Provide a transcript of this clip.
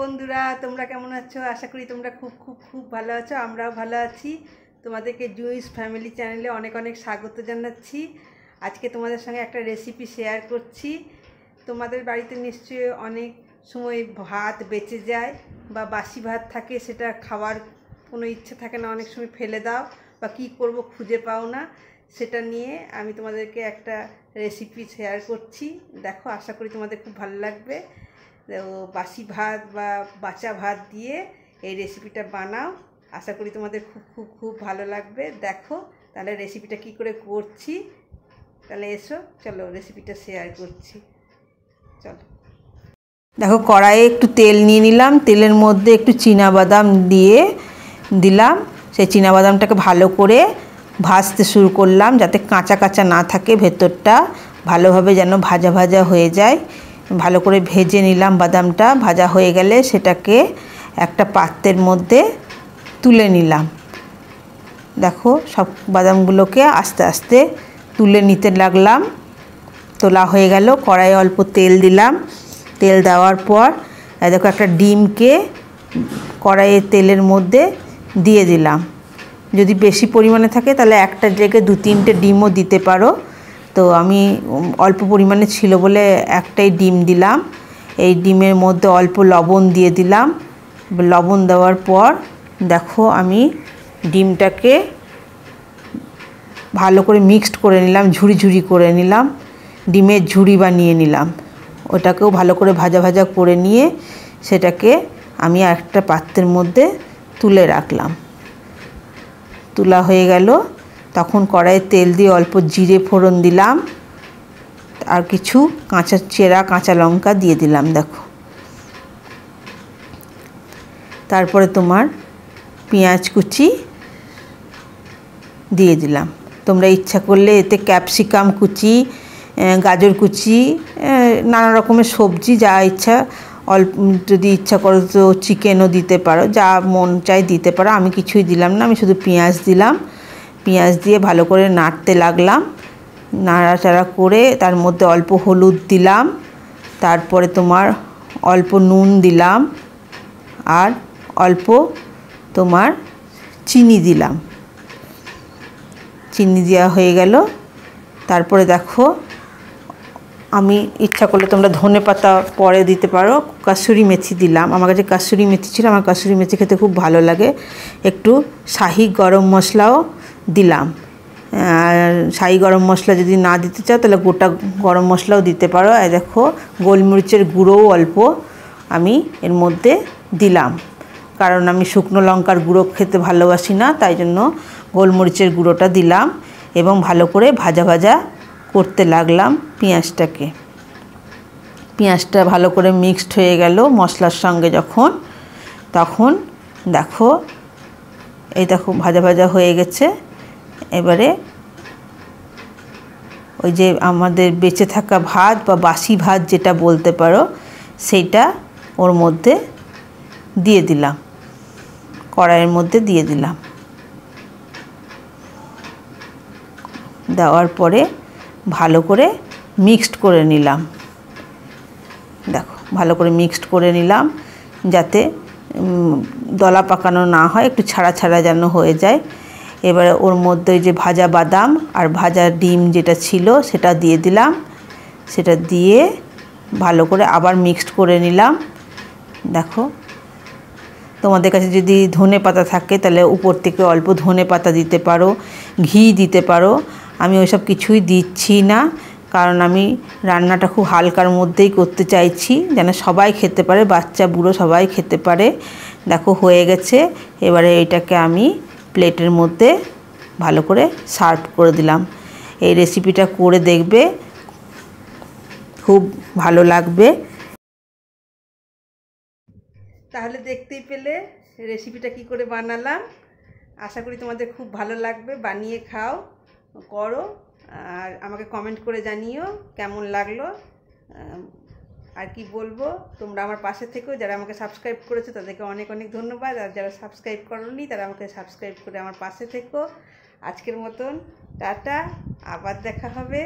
বন্ধুরা তোমরা কেমন আছো আশা করি তোমরা খুব খুব খুব ভালো আছো আমরাও ভালো আছি তোমাদেরকে জুইস ফ্যামিলি চ্যানেলে অনেক অনেক স্বাগত জানাচ্ছি আজকে তোমাদের সঙ্গে একটা রেসিপি শেয়ার করছি তোমাদের বাড়িতে নিশ্চয়ই অনেক সময় ভাত বেঁচে যায় বা বাসি ভাত থাকে সেটা খাওয়ার কোনো ইচ্ছে থাকে না অনেক সময় ফেলে দাও বা কি করব খুঁজে পাও না সেটা নিয়ে আমি তোমাদেরকে একটা রেসিপি শেয়ার করছি দেখো আশা করি তোমাদের খুব ভালো লাগবে বাসি ভাত বা বাচা ভাত দিয়ে এই রেসিপিটা বানাও আশা করি তোমাদের খুব খুব খুব ভালো লাগবে দেখো তাহলে রেসিপিটা কি করে করছি তাহলে এসো চলো রেসিপিটা শেয়ার করছি চলো দেখো কড়াইয়ে একটু তেল নিয়ে নিলাম তেলের মধ্যে একটু বাদাম দিয়ে দিলাম সেই বাদামটাকে ভালো করে ভাজতে শুরু করলাম যাতে কাঁচা কাঁচা না থাকে ভেতরটা ভালোভাবে যেন ভাজা ভাজা হয়ে যায় ভালো করে ভেজে নিলাম বাদামটা ভাজা হয়ে গেলে সেটাকে একটা পাত্রের মধ্যে তুলে নিলাম দেখো সব বাদামগুলোকে আস্তে আস্তে তুলে নিতে লাগলাম তোলা হয়ে গেল কড়াই অল্প তেল দিলাম তেল দেওয়ার পর দেখো একটা ডিমকে কড়াইয়ের তেলের মধ্যে দিয়ে দিলাম যদি বেশি পরিমাণে থাকে তাহলে একটা জায়গায় দু তিনটে ডিমও দিতে পারো তো আমি অল্প পরিমাণে ছিল বলে একটাই ডিম দিলাম এই ডিমের মধ্যে অল্প লবণ দিয়ে দিলাম লবণ দেওয়ার পর দেখো আমি ডিমটাকে ভালো করে মিক্সড করে নিলাম ঝুড়ি ঝুড়ি করে নিলাম ডিমের ঝুড়ি বানিয়ে নিলাম ওটাকেও ভালো করে ভাজা ভাজা করে নিয়ে সেটাকে আমি একটা পাত্রের মধ্যে তুলে রাখলাম তুলা হয়ে গেল তখন কড়াইয়ে তেল দিয়ে অল্প জিরে ফোড়ন দিলাম আর কিছু কাঁচা চেরা কাঁচা লঙ্কা দিয়ে দিলাম দেখো তারপরে তোমার পেঁয়াজ কুচি দিয়ে দিলাম তোমরা ইচ্ছা করলে এতে ক্যাপসিকাম কুচি গাজর কুচি নানা রকমের সবজি যা ইচ্ছা অল্প যদি ইচ্ছা করো তো চিকেনও দিতে পারো যা মন চাই দিতে পারো আমি কিছুই দিলাম না আমি শুধু পেঁয়াজ দিলাম পেঁয়াজ দিয়ে ভালো করে নাড়তে লাগলাম নাড়াচাড়া করে তার মধ্যে অল্প হলুদ দিলাম তারপরে তোমার অল্প নুন দিলাম আর অল্প তোমার চিনি দিলাম চিনি দেওয়া হয়ে গেল তারপরে দেখো আমি ইচ্ছা করলে তোমরা ধনে পাতা পরে দিতে পারো কাসুরি মেথি দিলাম আমার কাছে কাসুরি মেথি ছিল আমার কাসুরি মেথি খেতে খুব ভালো লাগে একটু শাহি গরম মশলাও দিলাম আর শাহি গরম মশলা যদি না দিতে চাও তাহলে গোটা গরম মশলাও দিতে পারো আর দেখো গোলমরিচের গুঁড়োও অল্প আমি এর মধ্যে দিলাম কারণ আমি শুকনো লঙ্কার গুঁড়ো খেতে ভালোবাসি না তাই জন্য গোলমরিচের গুঁড়োটা দিলাম এবং ভালো করে ভাজা ভাজা করতে লাগলাম পেঁয়াজটাকে পেঁয়াজটা ভালো করে মিক্সড হয়ে গেল মশলার সঙ্গে যখন তখন দেখো এই দেখো ভাজা ভাজা হয়ে গেছে এবারে ওই যে আমাদের বেঁচে থাকা ভাত বা বাসি ভাত যেটা বলতে পারো সেইটা ওর মধ্যে দিয়ে দিলাম কড়াইয়ের মধ্যে দিয়ে দিলাম দেওয়ার পরে ভালো করে মিক্সড করে নিলাম দেখো ভালো করে মিক্সড করে নিলাম যাতে দলা পাকানো না হয় একটু ছাড়া ছাড়া যেন হয়ে যায় এবার ওর মধ্যে যে ভাজা বাদাম আর ভাজা ডিম যেটা ছিল সেটা দিয়ে দিলাম সেটা দিয়ে ভালো করে আবার মিক্সড করে নিলাম দেখো তোমাদের কাছে যদি ধনে পাতা থাকে তাহলে উপর থেকে অল্প ধনে পাতা দিতে পারো ঘি দিতে পারো আমি ওইসব কিছুই দিচ্ছি না কারণ আমি রান্নাটা খুব হালকার মধ্যেই করতে চাইছি যেন সবাই খেতে পারে বাচ্চা বুড়ো সবাই খেতে পারে দেখো হয়ে গেছে এবারে এটাকে আমি প্লেটের মধ্যে ভালো করে সার্ভ করে দিলাম এই রেসিপিটা করে দেখবে খুব ভালো লাগবে তাহলে দেখতেই পেলে রেসিপিটা কি করে বানালাম আশা করি তোমাদের খুব ভালো লাগবে বানিয়ে খাও করো আর আমাকে কমেন্ট করে জানিও কেমন লাগলো আর কি বলবো তোমরা আমার পাশে থেকেও যারা আমাকে সাবস্ক্রাইব করেছো তাদেরকে অনেক অনেক ধন্যবাদ আর যারা সাবস্ক্রাইব করোনি তারা আমাকে সাবস্ক্রাইব করে আমার পাশে থেকো আজকের মতন টাটা আবার দেখা হবে